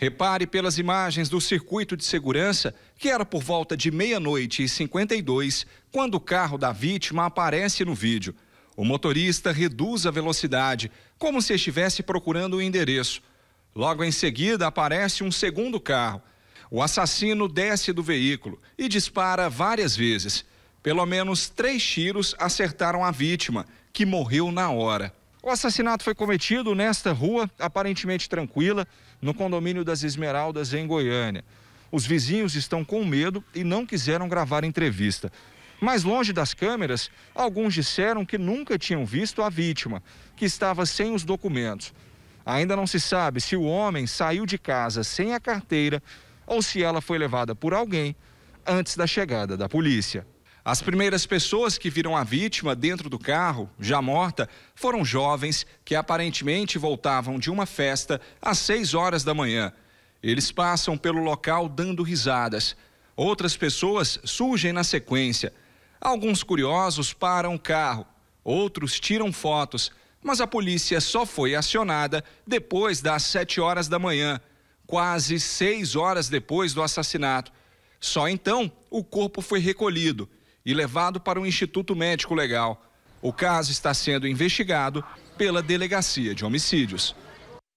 Repare pelas imagens do circuito de segurança que era por volta de meia-noite e 52 quando o carro da vítima aparece no vídeo. O motorista reduz a velocidade, como se estivesse procurando o endereço. Logo em seguida aparece um segundo carro. O assassino desce do veículo e dispara várias vezes. Pelo menos três tiros acertaram a vítima, que morreu na hora. O assassinato foi cometido nesta rua, aparentemente tranquila, no condomínio das Esmeraldas, em Goiânia. Os vizinhos estão com medo e não quiseram gravar entrevista. Mais longe das câmeras, alguns disseram que nunca tinham visto a vítima, que estava sem os documentos. Ainda não se sabe se o homem saiu de casa sem a carteira ou se ela foi levada por alguém antes da chegada da polícia. As primeiras pessoas que viram a vítima dentro do carro, já morta, foram jovens que aparentemente voltavam de uma festa às 6 horas da manhã. Eles passam pelo local dando risadas. Outras pessoas surgem na sequência. Alguns curiosos param o carro, outros tiram fotos, mas a polícia só foi acionada depois das 7 horas da manhã, quase 6 horas depois do assassinato. Só então o corpo foi recolhido e levado para o Instituto Médico Legal. O caso está sendo investigado pela Delegacia de Homicídios.